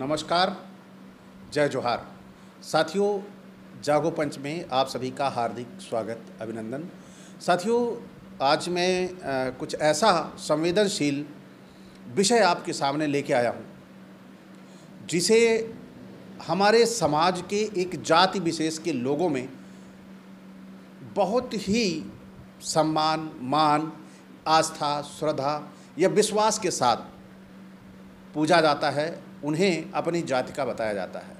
नमस्कार जय जोहार साथियों जागो पंच में आप सभी का हार्दिक स्वागत अभिनंदन साथियों आज मैं कुछ ऐसा संवेदनशील विषय आपके सामने लेके आया हूँ जिसे हमारे समाज के एक जाति विशेष के लोगों में बहुत ही सम्मान मान आस्था श्रद्धा या विश्वास के साथ पूजा जाता है उन्हें अपनी जाति का बताया जाता है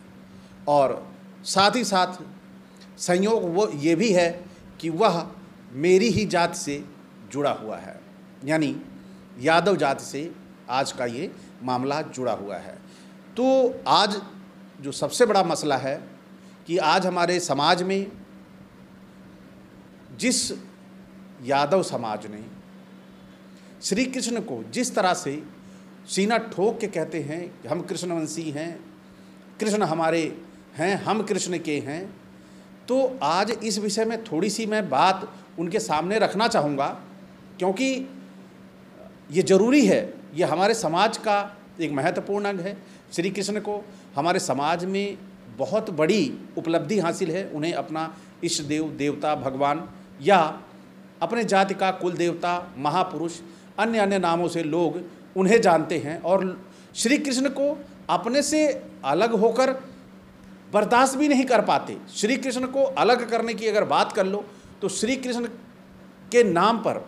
और साथ ही साथ संयोग वो ये भी है कि वह मेरी ही जाति से जुड़ा हुआ है यानी यादव जाति से आज का ये मामला जुड़ा हुआ है तो आज जो सबसे बड़ा मसला है कि आज हमारे समाज में जिस यादव समाज ने श्री कृष्ण को जिस तरह से सीना ठोक के कहते हैं हम कृष्णवंशी हैं कृष्ण हमारे हैं हम कृष्ण के हैं तो आज इस विषय में थोड़ी सी मैं बात उनके सामने रखना चाहूँगा क्योंकि ये ज़रूरी है ये हमारे समाज का एक महत्वपूर्ण अंग है श्री कृष्ण को हमारे समाज में बहुत बड़ी उपलब्धि हासिल है उन्हें अपना इष्ट देव देवता भगवान या अपने जाति का कुल देवता महापुरुष अन्य अन्य नामों से लोग उन्हें जानते हैं और श्री कृष्ण को अपने से अलग होकर बर्दाश्त भी नहीं कर पाते श्री कृष्ण को अलग करने की अगर बात कर लो तो श्री कृष्ण के नाम पर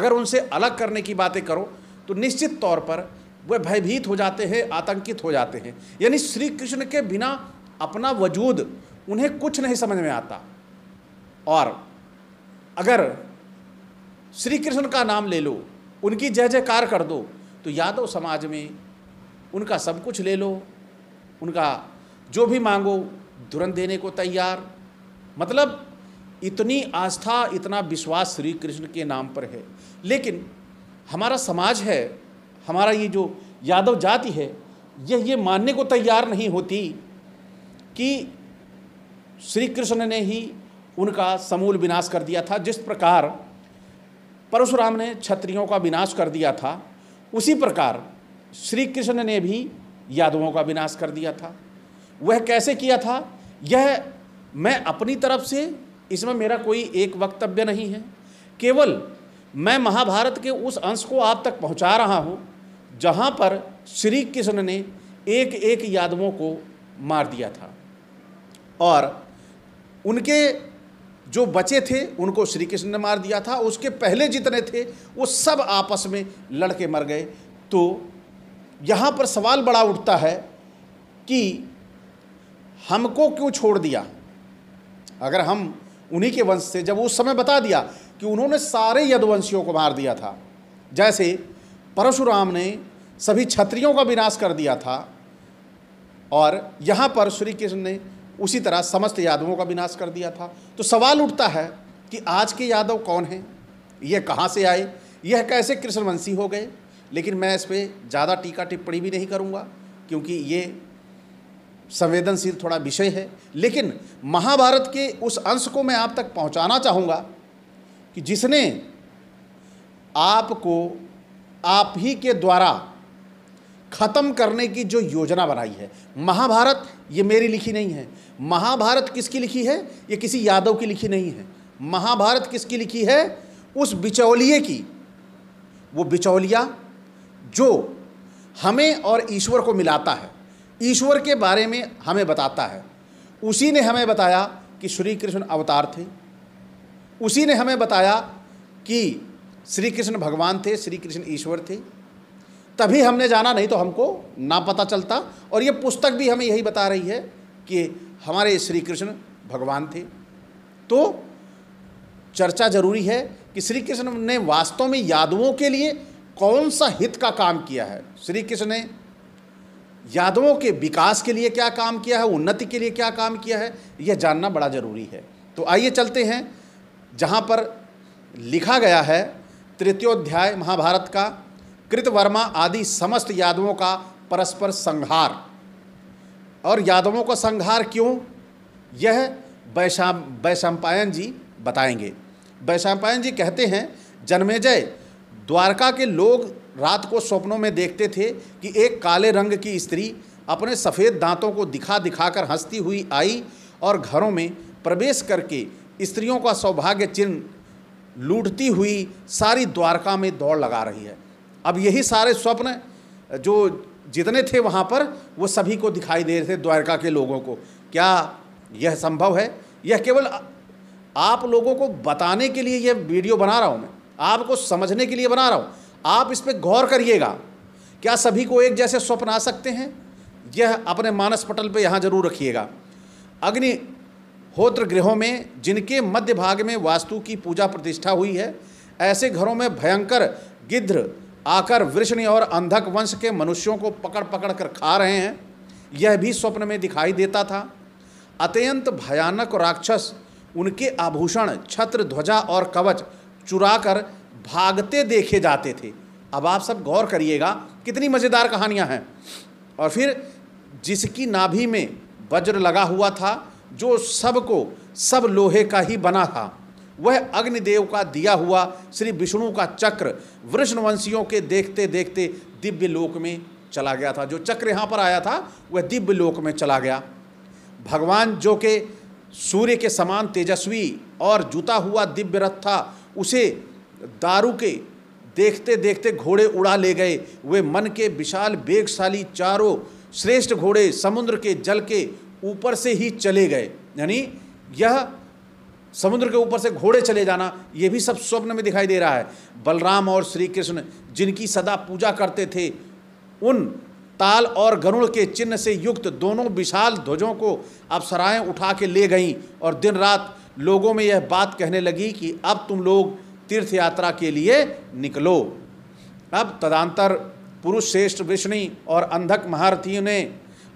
अगर उनसे अलग करने की बातें करो तो निश्चित तौर पर वह भयभीत हो जाते हैं आतंकित हो जाते हैं यानी श्री कृष्ण के बिना अपना वजूद उन्हें कुछ नहीं समझ में आता और अगर श्री कृष्ण का नाम ले लो उनकी जय जयकार कर दो तो यादव समाज में उनका सब कुछ ले लो उनका जो भी मांगो तुरंत देने को तैयार मतलब इतनी आस्था इतना विश्वास श्री कृष्ण के नाम पर है लेकिन हमारा समाज है हमारा ये जो यादव जाति है यह ये मानने को तैयार नहीं होती कि श्री कृष्ण ने ही उनका समूल विनाश कर दिया था जिस प्रकार परशुराम ने क्षत्रियों का विनाश कर दिया था उसी प्रकार श्री कृष्ण ने भी यादवों का विनाश कर दिया था वह कैसे किया था यह मैं अपनी तरफ से इसमें मेरा कोई एक वक्तव्य नहीं है केवल मैं महाभारत के उस अंश को आप तक पहुंचा रहा हूं जहां पर श्री कृष्ण ने एक एक यादवों को मार दिया था और उनके जो बचे थे उनको श्री कृष्ण ने मार दिया था उसके पहले जितने थे वो सब आपस में लड़के मर गए तो यहाँ पर सवाल बड़ा उठता है कि हमको क्यों छोड़ दिया अगर हम उन्हीं के वंश से जब उस समय बता दिया कि उन्होंने सारे यदुवंशियों को मार दिया था जैसे परशुराम ने सभी क्षत्रियों का विनाश कर दिया था और यहाँ पर श्री कृष्ण ने उसी तरह समस्त यादवों का विनाश कर दिया था तो सवाल उठता है कि आज के यादव कौन हैं यह कहाँ से आए यह कैसे कृष्णवंशी हो गए लेकिन मैं इस पर ज़्यादा टीका टिप्पणी भी नहीं करूँगा क्योंकि ये संवेदनशील थोड़ा विषय है लेकिन महाभारत के उस अंश को मैं आप तक पहुँचाना चाहूँगा कि जिसने आपको आप ही के द्वारा ख़त्म करने की जो योजना बनाई है महाभारत ये मेरी लिखी नहीं है महाभारत किसकी लिखी है ये किसी यादव की लिखी नहीं है महाभारत किसकी लिखी है उस बिचौलिए की वो बिचौलिया जो हमें और ईश्वर को मिलाता है ईश्वर के बारे में हमें बताता है उसी ने हमें बताया कि श्री कृष्ण अवतार थे उसी ने हमें बताया कि श्री कृष्ण भगवान थे श्री कृष्ण ईश्वर थे तभी हमने जाना नहीं तो हमको ना पता चलता और ये पुस्तक भी हमें यही बता रही है कि हमारे श्री कृष्ण भगवान थे तो चर्चा जरूरी है कि श्री कृष्ण ने वास्तव में यादवों के लिए कौन सा हित का काम किया है श्री कृष्ण ने यादवों के विकास के लिए क्या काम किया है उन्नति के लिए क्या काम किया है यह जानना बड़ा जरूरी है तो आइए चलते हैं जहाँ पर लिखा गया है तृतीयोध्याय महाभारत का कृतवर्मा आदि समस्त यादवों का परस्पर संहार और यादवों का संहार क्यों यह वैशाम वैशंपायन जी बताएंगे वैशंपायन जी कहते हैं जन्मेजय द्वारका के लोग रात को स्वप्नों में देखते थे कि एक काले रंग की स्त्री अपने सफ़ेद दांतों को दिखा दिखाकर हंसती हुई आई और घरों में प्रवेश करके स्त्रियों का सौभाग्य चिन्ह लूटती हुई सारी द्वारका में दौड़ लगा रही है अब यही सारे स्वप्न जो जितने थे वहाँ पर वो सभी को दिखाई दे रहे थे द्वारका के लोगों को क्या यह संभव है यह केवल आप लोगों को बताने के लिए यह वीडियो बना रहा हूँ मैं आपको समझने के लिए बना रहा हूँ आप इस पर गौर करिएगा क्या सभी को एक जैसे स्वप्न आ सकते हैं यह अपने मानस पटल पर यहाँ जरूर रखिएगा अग्नि होत्र गृहों में जिनके मध्य भाग में वास्तु की पूजा प्रतिष्ठा हुई है ऐसे घरों में भयंकर गिद्ध आकर वृष्णि और अंधक वंश के मनुष्यों को पकड़ पकड़ कर खा रहे हैं यह भी स्वप्न में दिखाई देता था अत्यंत भयानक राक्षस उनके आभूषण छत्र ध्वजा और कवच चुरा कर भागते देखे जाते थे अब आप सब गौर करिएगा कितनी मज़ेदार कहानियां हैं और फिर जिसकी नाभि में वज्र लगा हुआ था जो सबको सब लोहे का ही बना था वह अग्निदेव का दिया हुआ श्री विष्णु का चक्र वृष्णवंशियों के देखते देखते दिव्य लोक में चला गया था जो चक्र यहाँ पर आया था वह दिव्य लोक में चला गया भगवान जो के सूर्य के समान तेजस्वी और जुता हुआ दिव्य रथ था उसे दारू के देखते देखते घोड़े उड़ा ले गए वे मन के विशाल वेगशाली चारों श्रेष्ठ घोड़े समुद्र के जल के ऊपर से ही चले गए यानी यह समुद्र के ऊपर से घोड़े चले जाना ये भी सब स्वप्न में दिखाई दे रहा है बलराम और श्री कृष्ण जिनकी सदा पूजा करते थे उन ताल और गरुड़ के चिन्ह से युक्त दोनों विशाल ध्वजों को अपसराएँ उठा के ले गईं और दिन रात लोगों में यह बात कहने लगी कि अब तुम लोग तीर्थ यात्रा के लिए निकलो अब तदांतर पुरुष श्रेष्ठ विष्णु और अंधक महारथियों ने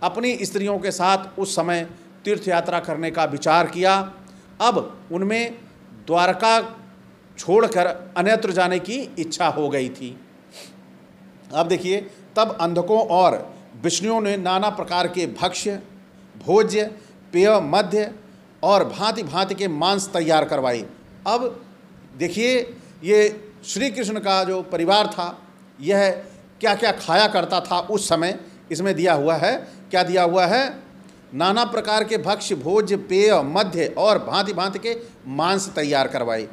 अपनी स्त्रियों के साथ उस समय तीर्थ यात्रा करने का विचार किया अब उनमें द्वारका छोड़कर अन्यत्र जाने की इच्छा हो गई थी अब देखिए तब अंधकों और विष्णुओं ने नाना प्रकार के भक्ष्य भोज्य पेय मध्य और भांति भांति के मांस तैयार करवाए अब देखिए ये श्री कृष्ण का जो परिवार था यह क्या क्या खाया करता था उस समय इसमें दिया हुआ है क्या दिया हुआ है नाना प्रकार के भक्ष्य भोज पेय मध्य और भांति भांति के मांस तैयार करवाए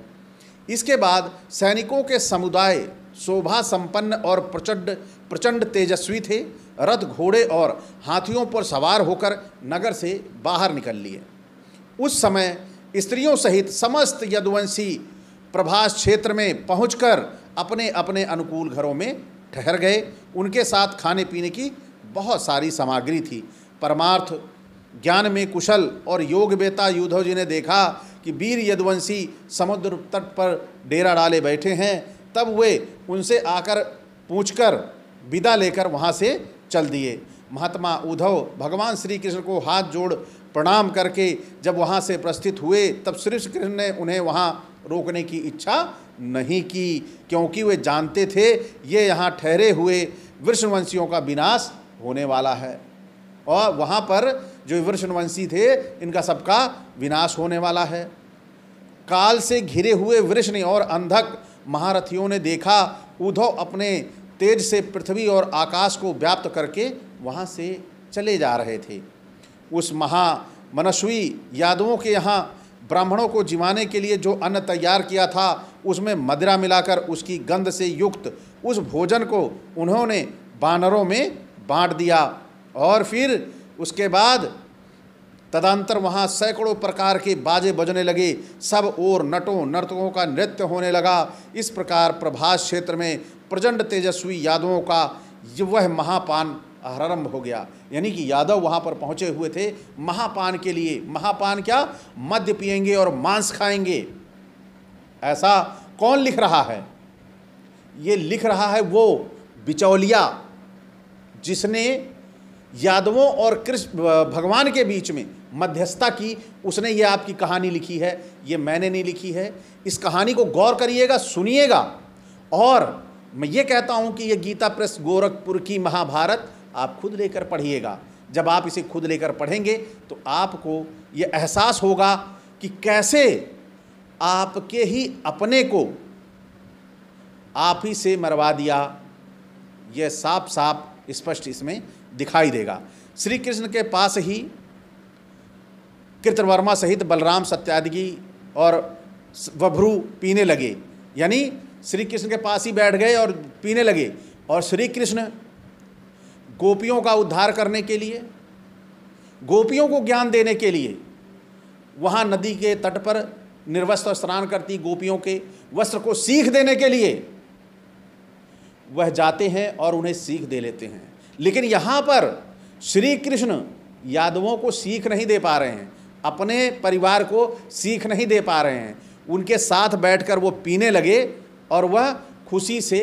इसके बाद सैनिकों के समुदाय शोभा संपन्न और प्रचंड प्रचंड तेजस्वी थे रथ घोड़े और हाथियों पर सवार होकर नगर से बाहर निकल लिए उस समय स्त्रियों सहित समस्त यदुवंशी प्रभास क्षेत्र में पहुंचकर अपने अपने अनुकूल घरों में ठहर गए उनके साथ खाने पीने की बहुत सारी सामग्री थी परमार्थ ज्ञान में कुशल और योग बेता युद्धव जी ने देखा कि वीर यदुवंशी समुद्र तट पर डेरा डाले बैठे हैं तब वे उनसे आकर पूछकर विदा लेकर वहाँ से चल दिए महात्मा उद्धव भगवान श्री कृष्ण को हाथ जोड़ प्रणाम करके जब वहाँ से प्रस्थित हुए तब श्री कृष्ण ने उन्हें वहाँ रोकने की इच्छा नहीं की क्योंकि वे जानते थे ये यहाँ ठहरे हुए वृष्णवंशियों का विनाश होने वाला है और वहाँ पर जो वृषणवंशी थे इनका सबका विनाश होने वाला है काल से घिरे हुए वृष्ण और अंधक महारथियों ने देखा उद्धव अपने तेज से पृथ्वी और आकाश को व्याप्त करके वहाँ से चले जा रहे थे उस महा मनस्वी यादवों के यहाँ ब्राह्मणों को जिमाने के लिए जो अन्न तैयार किया था उसमें मदिरा मिलाकर उसकी गंध से युक्त उस भोजन को उन्होंने बानरों में बांट दिया और फिर उसके बाद तदंतर वहाँ सैकड़ों प्रकार के बाजे बजने लगे सब ओर नटों नर्तकों का नृत्य होने लगा इस प्रकार प्रभास क्षेत्र में प्रचंड तेजस्वी यादवों का वह महापान आरंभ हो गया यानी कि यादव वहाँ पर पहुँचे हुए थे महापान के लिए महापान क्या मद्य पियेंगे और मांस खाएंगे ऐसा कौन लिख रहा है ये लिख रहा है वो बिचौलिया जिसने यादवों और कृष्ण भगवान के बीच में मध्यस्थता की उसने ये आपकी कहानी लिखी है ये मैंने नहीं लिखी है इस कहानी को गौर करिएगा सुनिएगा और मैं ये कहता हूँ कि ये गीता प्रेस गोरखपुर की महाभारत आप खुद लेकर पढ़िएगा जब आप इसे खुद लेकर पढ़ेंगे तो आपको ये एहसास होगा कि कैसे आपके ही अपने को आप ही से मरवा दिया यह साफ साफ स्पष्ट इसमें दिखाई देगा श्री कृष्ण के पास ही कृतवर्मा सहित बलराम सत्यादि और वभ्रू पीने लगे यानी श्री कृष्ण के पास ही बैठ गए और पीने लगे और श्री कृष्ण गोपियों का उद्धार करने के लिए गोपियों को ज्ञान देने के लिए वहाँ नदी के तट पर निर्वस्त्र स्नान करती गोपियों के वस्त्र को सीख देने के लिए वह जाते हैं और उन्हें सीख दे लेते हैं लेकिन यहाँ पर श्री कृष्ण यादवों को सीख नहीं दे पा रहे हैं अपने परिवार को सीख नहीं दे पा रहे हैं उनके साथ बैठकर वो पीने लगे और वह खुशी से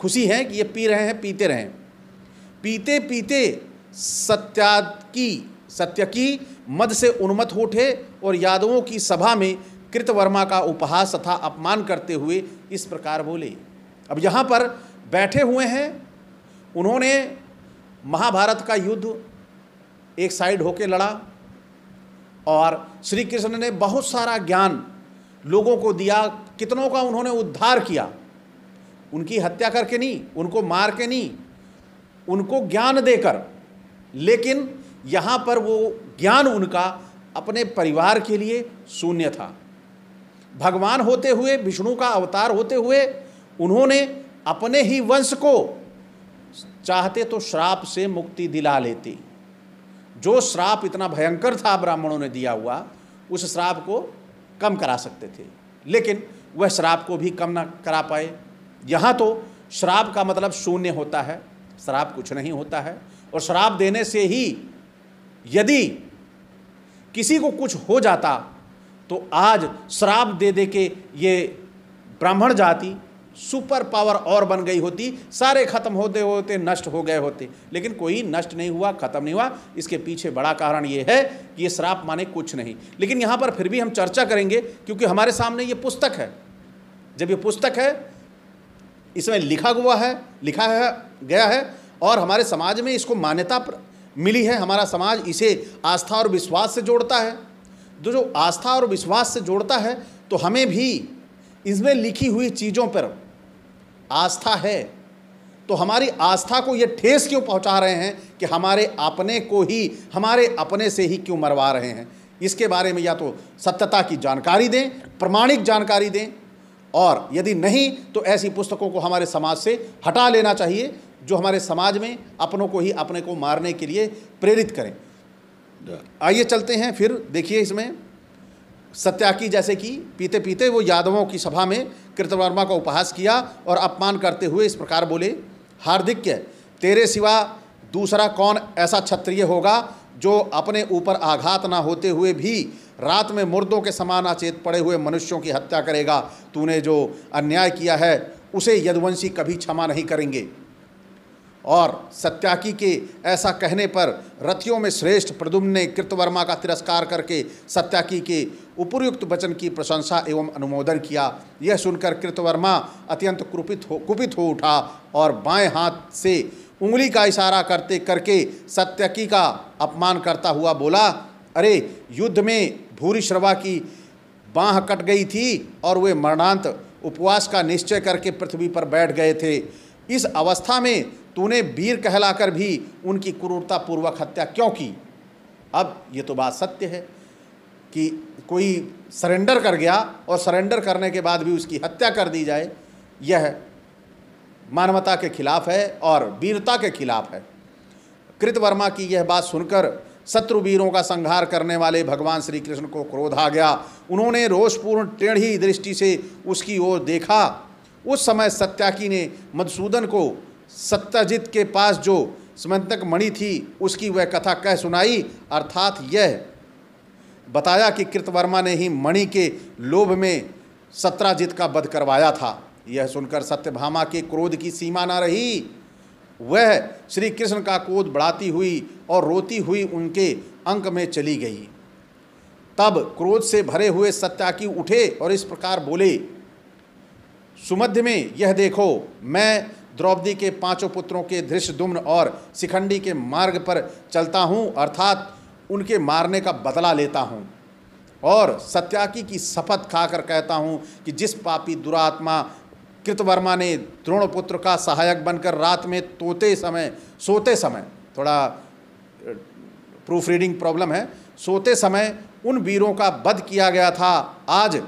खुशी है कि ये पी रहे हैं पीते रहें पीते पीते सत्या की सत्य की मद से उन्मत हो उठे और यादवों की सभा में कृतवर्मा का उपहास तथा अपमान करते हुए इस प्रकार बोले अब यहाँ पर बैठे हुए हैं उन्होंने महाभारत का युद्ध एक साइड होके लड़ा और श्री कृष्ण ने बहुत सारा ज्ञान लोगों को दिया कितनों का उन्होंने उद्धार किया उनकी हत्या करके नहीं उनको मार के नहीं उनको ज्ञान देकर लेकिन यहाँ पर वो ज्ञान उनका अपने परिवार के लिए शून्य था भगवान होते हुए विष्णु का अवतार होते हुए उन्होंने अपने ही वंश को चाहते तो श्राप से मुक्ति दिला लेती जो श्राप इतना भयंकर था ब्राह्मणों ने दिया हुआ उस श्राप को कम करा सकते थे लेकिन वह श्राप को भी कम ना करा पाए यहाँ तो श्राप का मतलब शून्य होता है श्राप कुछ नहीं होता है और श्राप देने से ही यदि किसी को कुछ हो जाता तो आज श्राप दे दे के ये ब्राह्मण जाति सुपर पावर और बन गई होती सारे खत्म होते होते नष्ट हो गए होते लेकिन कोई नष्ट नहीं हुआ खत्म नहीं हुआ इसके पीछे बड़ा कारण ये है कि ये श्राप माने कुछ नहीं लेकिन यहाँ पर फिर भी हम चर्चा करेंगे क्योंकि हमारे सामने ये पुस्तक है जब ये पुस्तक है इसमें लिखा हुआ है लिखा है गया है और हमारे समाज में इसको मान्यता मिली है हमारा समाज इसे आस्था और विश्वास से जोड़ता है तो जो आस्था और विश्वास से जोड़ता है तो हमें भी इसमें लिखी हुई चीज़ों पर आस्था है तो हमारी आस्था को ये ठेस क्यों पहुंचा रहे हैं कि हमारे अपने को ही हमारे अपने से ही क्यों मरवा रहे हैं इसके बारे में या तो सत्यता की जानकारी दें प्रमाणिक जानकारी दें और यदि नहीं तो ऐसी पुस्तकों को हमारे समाज से हटा लेना चाहिए जो हमारे समाज में अपनों को ही अपने को मारने के लिए प्रेरित करें आइए चलते हैं फिर देखिए इसमें सत्याकी जैसे कि पीते पीते वो यादवों की सभा में कृतवर्मा का उपहास किया और अपमान करते हुए इस प्रकार बोले हार्दिक्य तेरे सिवा दूसरा कौन ऐसा क्षत्रिय होगा जो अपने ऊपर आघात ना होते हुए भी रात में मुर्दों के समान अचेत पड़े हुए मनुष्यों की हत्या करेगा तूने जो अन्याय किया है उसे यदुवंशी कभी क्षमा नहीं करेंगे और सत्याकी के ऐसा कहने पर रथियों में श्रेष्ठ प्रदुम्न ने कृतवर्मा का तिरस्कार करके सत्याकी के उपर्युक्त वचन की प्रशंसा एवं अनुमोदन किया यह सुनकर कृतवर्मा अत्यंत कुपित हो कुपित हो उठा और बाएं हाथ से उंगली का इशारा करते करके सत्याकी का अपमान करता हुआ बोला अरे युद्ध में भूरी श्रवा की बाँह कट गई थी और वे मरणांत उपवास का निश्चय करके पृथ्वी पर बैठ गए थे इस अवस्था में तूने वीर कहलाकर भी उनकी क्रूरतापूर्वक हत्या क्यों की अब ये तो बात सत्य है कि कोई सरेंडर कर गया और सरेंडर करने के बाद भी उसकी हत्या कर दी जाए यह मानवता के खिलाफ है और वीरता के खिलाफ है कृतवर्मा की यह बात सुनकर शत्रु वीरों का संहार करने वाले भगवान श्री कृष्ण को क्रोध आ गया उन्होंने रोषपूर्ण टेढ़ी दृष्टि से उसकी ओर देखा उस समय सत्याकी ने मधुसूदन को सत्याजित के पास जो समंतक मणि थी उसकी वह कथा कह सुनाई अर्थात यह बताया कि कृतवर्मा ने ही मणि के लोभ में सत्राजित का वध करवाया था यह सुनकर सत्यभामा के क्रोध की सीमा न रही वह श्री कृष्ण का क्रोध बढ़ाती हुई और रोती हुई उनके अंक में चली गई तब क्रोध से भरे हुए सत्याकी उठे और इस प्रकार बोले सुमध्य में यह देखो मैं द्रौपदी के पांचों पुत्रों के धृष्टदुम्न और शिखंडी के मार्ग पर चलता हूँ अर्थात उनके मारने का बदला लेता हूँ और सत्याकी की शपथ खाकर कहता हूँ कि जिस पापी दुरात्मा कृतवर्मा ने द्रोणपुत्र का सहायक बनकर रात में तोते समय सोते समय थोड़ा प्रूफ रीडिंग प्रॉब्लम है सोते समय उन वीरों का वध किया गया था आज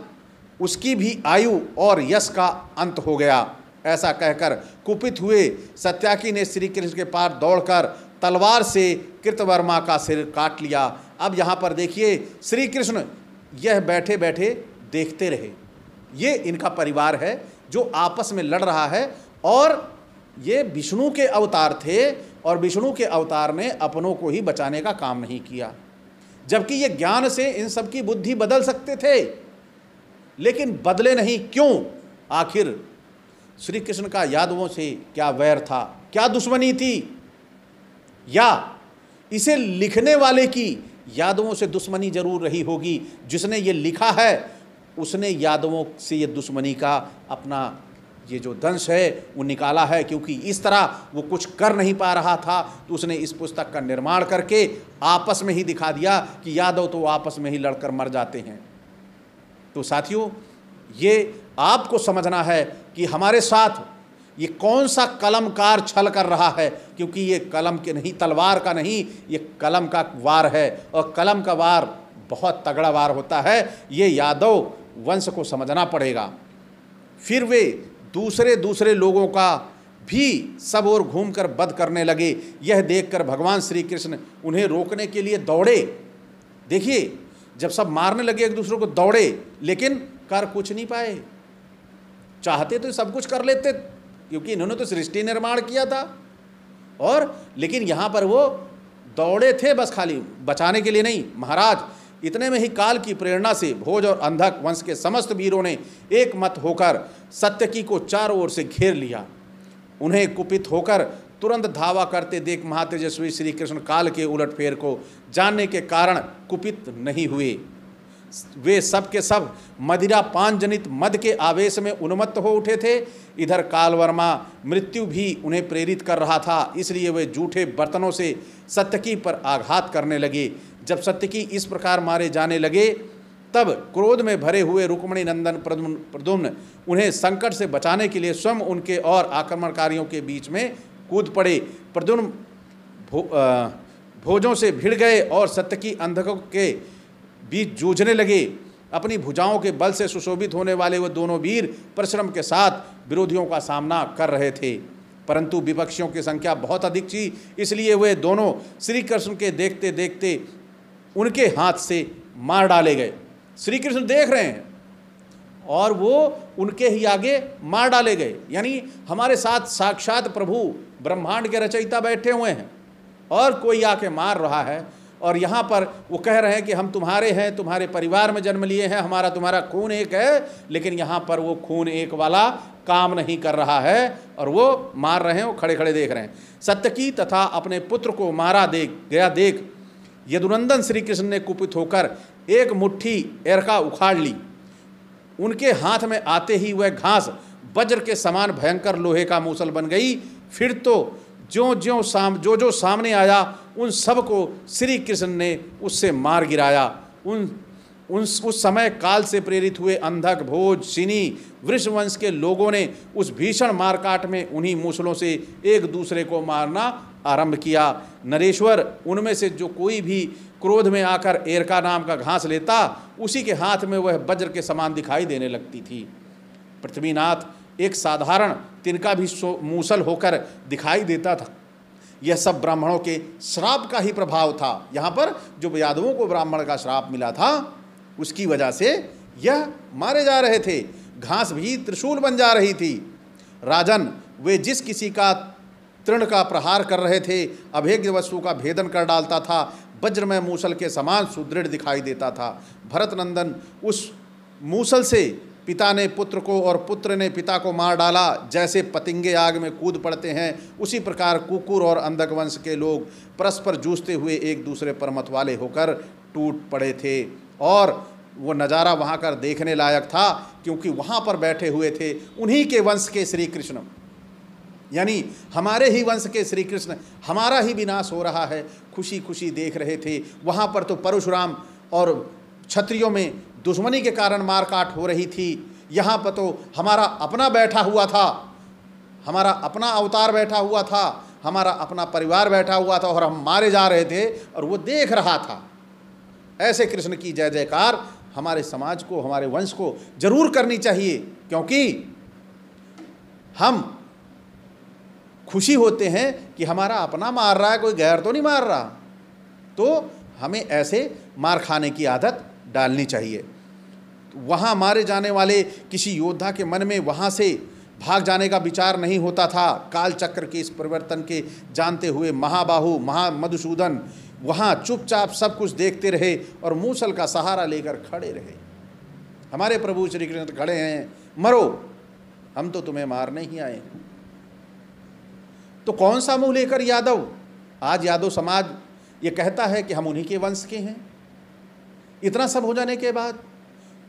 उसकी भी आयु और यश का अंत हो गया ऐसा कहकर कुपित हुए सत्याकी ने श्री कृष्ण के पार दौड़कर तलवार से कृतवर्मा का सिर काट लिया अब यहाँ पर देखिए श्री कृष्ण यह बैठे बैठे देखते रहे ये इनका परिवार है जो आपस में लड़ रहा है और ये विष्णु के अवतार थे और विष्णु के अवतार ने अपनों को ही बचाने का काम नहीं किया जबकि ये ज्ञान से इन सबकी बुद्धि बदल सकते थे लेकिन बदले नहीं क्यों आखिर श्री कृष्ण का यादवों से क्या वैर था क्या दुश्मनी थी या इसे लिखने वाले की यादवों से दुश्मनी जरूर रही होगी जिसने ये लिखा है उसने यादवों से ये दुश्मनी का अपना ये जो दंश है वो निकाला है क्योंकि इस तरह वो कुछ कर नहीं पा रहा था तो उसने इस पुस्तक का निर्माण करके आपस में ही दिखा दिया कि यादव तो आपस में ही लड़कर मर जाते हैं तो साथियों ये आपको समझना है कि हमारे साथ ये कौन सा कलमकार छल कर रहा है क्योंकि ये कलम के नहीं तलवार का नहीं ये कलम का वार है और कलम का वार बहुत तगड़ा वार होता है ये यादव वंश को समझना पड़ेगा फिर वे दूसरे दूसरे लोगों का भी सब ओर घूमकर बद करने लगे यह देखकर भगवान श्री कृष्ण उन्हें रोकने के लिए दौड़े देखिए जब सब मारने लगे एक दूसरे को दौड़े लेकिन कर कुछ नहीं पाए चाहते तो सब कुछ कर लेते क्योंकि इन्होंने तो सृष्टि निर्माण किया था और लेकिन यहाँ पर वो दौड़े थे बस खाली बचाने के लिए नहीं महाराज इतने में ही काल की प्रेरणा से भोज और अंधक वंश के समस्त वीरों ने एक मत होकर सत्यकी को चारों ओर से घेर लिया उन्हें कुपित होकर तुरंत धावा करते देख महातेजस्वी श्री कृष्ण काल के उलटफेर को जानने के कारण कुपित नहीं हुए वे सब के सब मदिरा पान जनित मद के आवेश में उन्मत्त हो उठे थे इधर कालवर्मा मृत्यु भी उन्हें प्रेरित कर रहा था इसलिए वे जूठे बर्तनों से सत्यकी पर आघात करने लगे जब सत्यकी इस प्रकार मारे जाने लगे तब क्रोध में भरे हुए रुक्मणी नंदन प्रदुम्न उन्हें संकट से बचाने के लिए स्वयं उनके और आक्रमणकारियों के बीच में कूद पड़े प्रद्युम्न भो, भोजों से भिड़ गए और सत्य की अंधकों के बीच जूझने लगे अपनी भुजाओं के बल से सुशोभित होने वाले वह दोनों वीर परिश्रम के साथ विरोधियों का सामना कर रहे थे परंतु विपक्षियों की संख्या बहुत अधिक थी इसलिए वे दोनों श्री कृष्ण के देखते देखते उनके हाथ से मार डाले गए श्री कृष्ण देख रहे हैं और वो उनके ही आगे मार डाले गए यानी हमारे साथ साक्षात प्रभु ब्रह्मांड के रचयिता बैठे हुए हैं और कोई आके मार रहा है और यहाँ पर वो कह रहे हैं कि हम तुम्हारे हैं तुम्हारे परिवार में जन्म लिए हैं हमारा तुम्हारा खून एक है लेकिन यहाँ पर वो खून एक वाला काम नहीं कर रहा है और वो मार रहे हैं वो खड़े खड़े देख रहे हैं सत्यकी तथा अपने पुत्र को मारा देख गया देख यदुनंदन श्री कृष्ण ने कुपित होकर एक मुट्ठी एरका उखाड़ ली उनके हाथ में आते ही वह घास वज्र के समान भयंकर लोहे का मूसल बन गई फिर तो जो ज्यो साम जो जो सामने आया उन सब को श्री कृष्ण ने उससे मार गिराया उन उन उस समय काल से प्रेरित हुए अंधक भोज सिनी वृषवंश के लोगों ने उस भीषण मारकाट में उन्हीं मूसलों से एक दूसरे को मारना आरंभ किया नरेश्वर उनमें से जो कोई भी क्रोध में आकर एरका नाम का घास लेता उसी के हाथ में वह वज्र के समान दिखाई देने लगती थी पृथ्वीनाथ एक साधारण तिनका भी मूसल होकर दिखाई देता था यह सब ब्राह्मणों के श्राप का ही प्रभाव था यहाँ पर जो यादवों को ब्राह्मण का श्राप मिला था उसकी वजह से यह मारे जा रहे थे घास भी त्रिशूल बन जा रही थी राजन वे जिस किसी का तृण का प्रहार कर रहे थे अभेद्य वस्तु का भेदन कर डालता था वज्र में मूसल के समान सुदृढ़ दिखाई देता था भरत नंदन उस मूसल से पिता ने पुत्र को और पुत्र ने पिता को मार डाला जैसे पतिंगे आग में कूद पड़ते हैं उसी प्रकार कुकुर और अंधक वंश के लोग परस्पर जूझते हुए एक दूसरे पर मतवाले होकर टूट पड़े थे और वो नज़ारा वहाँ कर देखने लायक था क्योंकि वहाँ पर बैठे हुए थे उन्हीं के वंश के श्री कृष्ण यानी हमारे ही वंश के श्री कृष्ण हमारा ही विनाश हो रहा है खुशी खुशी देख रहे थे वहाँ पर तो परशुराम और क्षत्रियों में दुश्मनी के कारण मारकाट हो रही थी यहाँ पर तो हमारा अपना बैठा हुआ था हमारा अपना अवतार बैठा हुआ था हमारा अपना परिवार बैठा हुआ था और हम मारे जा रहे थे और वो देख रहा था ऐसे कृष्ण की जय जयकार हमारे समाज को हमारे वंश को जरूर करनी चाहिए क्योंकि हम खुशी होते हैं कि हमारा अपना मार रहा है कोई गैर तो नहीं मार रहा तो हमें ऐसे मार खाने की आदत डालनी चाहिए वहाँ मारे जाने वाले किसी योद्धा के मन में वहाँ से भाग जाने का विचार नहीं होता था कालचक्र के इस परिवर्तन के जानते हुए महाबाहु महामधुसूदन वहाँ चुपचाप सब कुछ देखते रहे और मूसल का सहारा लेकर खड़े रहे हमारे प्रभु श्री कृष्ण खड़े हैं मरो हम तो तुम्हें मारने ही आए तो कौन सा मुंह लेकर यादव आज यादव समाज ये कहता है कि हम उन्हीं के वंश के हैं इतना सब हो जाने के बाद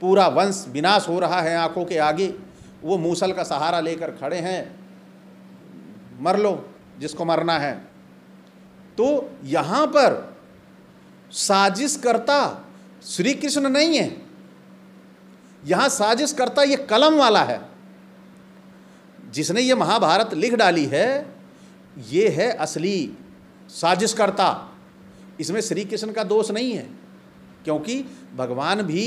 पूरा वंश विनाश हो रहा है आंखों के आगे वो मूसल का सहारा लेकर खड़े हैं मर लो जिसको मरना है तो यहाँ पर साजिश करता श्री कृष्ण नहीं है यहाँ साजिश करता ये कलम वाला है जिसने ये महाभारत लिख डाली है ये है असली साजिश करता इसमें श्री कृष्ण का दोष नहीं है क्योंकि भगवान भी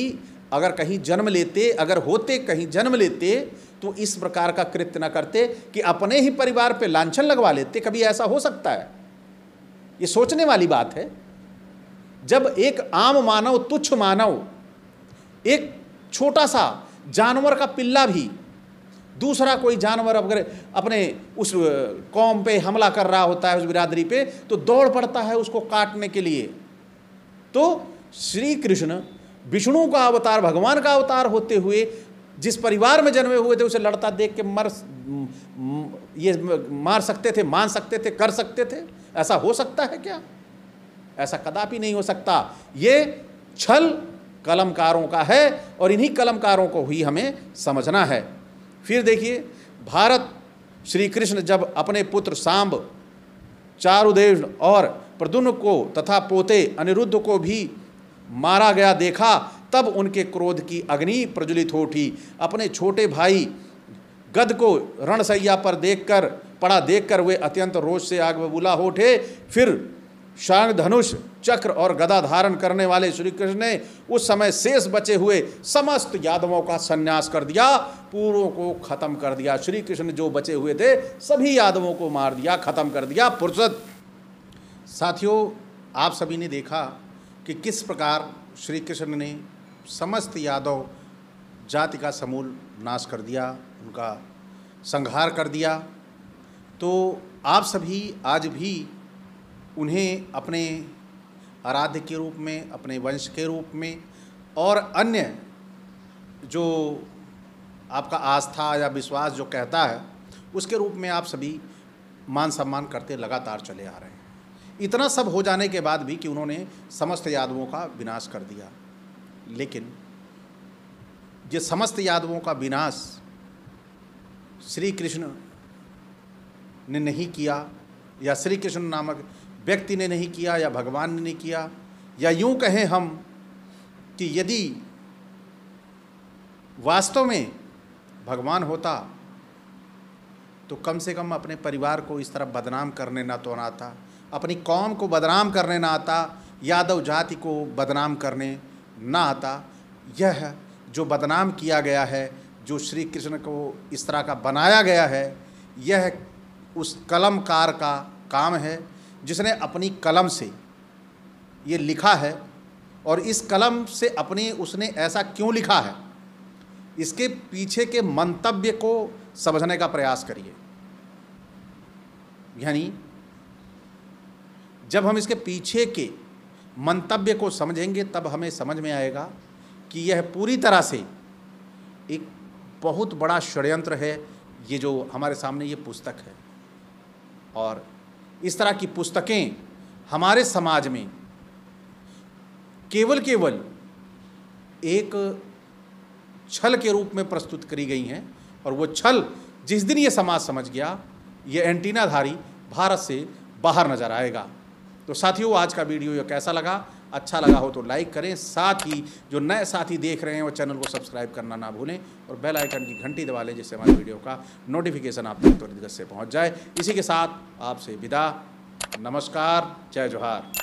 अगर कहीं जन्म लेते अगर होते कहीं जन्म लेते तो इस प्रकार का कृत्य न करते कि अपने ही परिवार पे लांछन लगवा लेते कभी ऐसा हो सकता है ये सोचने वाली बात है जब एक आम मानव तुच्छ मानव एक छोटा सा जानवर का पिल्ला भी दूसरा कोई जानवर अगर अपने उस कौम पे हमला कर रहा होता है उस बिरादरी पे तो दौड़ पड़ता है उसको काटने के लिए तो श्री कृष्ण विष्णु का अवतार भगवान का अवतार होते हुए जिस परिवार में जन्मे हुए थे उसे लड़ता देख के मर ये मार सकते थे मान सकते थे कर सकते थे ऐसा हो सकता है क्या ऐसा कदापि नहीं हो सकता ये छल कलमकारों का है और इन्हीं कलमकारों को ही हमें समझना है फिर देखिए भारत श्री कृष्ण जब अपने पुत्र सांब चारुदेव और प्रदुन को तथा पोते अनिरुद्ध को भी मारा गया देखा तब उनके क्रोध की अग्नि प्रज्वलित हो उठी अपने छोटे भाई गद को रणसैया पर देखकर पड़ा देखकर वे अत्यंत रोष से आग बबूला हो उठे फिर शांग धनुष चक्र और गदा धारण करने वाले श्री कृष्ण ने उस समय शेष बचे हुए समस्त यादवों का संन्यास कर दिया पूर्वों को खत्म कर दिया श्री कृष्ण जो बचे हुए थे सभी यादवों को मार दिया खत्म कर दिया फुर्सत साथियों आप सभी ने देखा कि किस प्रकार श्री कृष्ण ने समस्त यादव जाति का समूल नाश कर दिया उनका संहार कर दिया तो आप सभी आज भी उन्हें अपने आराध्य के रूप में अपने वंश के रूप में और अन्य जो आपका आस्था या विश्वास जो कहता है उसके रूप में आप सभी मान सम्मान करते लगातार चले आ रहे हैं इतना सब हो जाने के बाद भी कि उन्होंने समस्त यादवों का विनाश कर दिया लेकिन ये समस्त यादवों का विनाश श्री कृष्ण ने नहीं किया या श्री कृष्ण नामक व्यक्ति ने नहीं किया या भगवान ने नहीं किया या यूं कहें हम कि यदि वास्तव में भगवान होता तो कम से कम अपने परिवार को इस तरह बदनाम करने ना तो ना था अपनी कौम को बदनाम करने ना आता यादव जाति को बदनाम करने ना आता यह जो बदनाम किया गया है जो श्री कृष्ण को इस तरह का बनाया गया है यह उस कलमकार का काम है जिसने अपनी कलम से ये लिखा है और इस कलम से अपनी उसने ऐसा क्यों लिखा है इसके पीछे के मंतव्य को समझने का प्रयास करिए यानी जब हम इसके पीछे के मंतव्य को समझेंगे तब हमें समझ में आएगा कि यह पूरी तरह से एक बहुत बड़ा षड्यंत्र है ये जो हमारे सामने ये पुस्तक है और इस तरह की पुस्तकें हमारे समाज में केवल केवल एक छल के रूप में प्रस्तुत करी गई हैं और वो छल जिस दिन ये समाज समझ गया ये एंटीनाधारी भारत से बाहर नजर आएगा तो साथियों आज का वीडियो ये कैसा लगा अच्छा लगा हो तो लाइक करें साथ ही जो नए साथी देख रहे हैं वो चैनल को सब्सक्राइब करना ना भूलें और बेल आइकन की घंटी दबा लें जिससे हमारे वीडियो का नोटिफिकेशन आप तक त्वरित से पहुंच जाए इसी के साथ आपसे विदा नमस्कार जय जोहार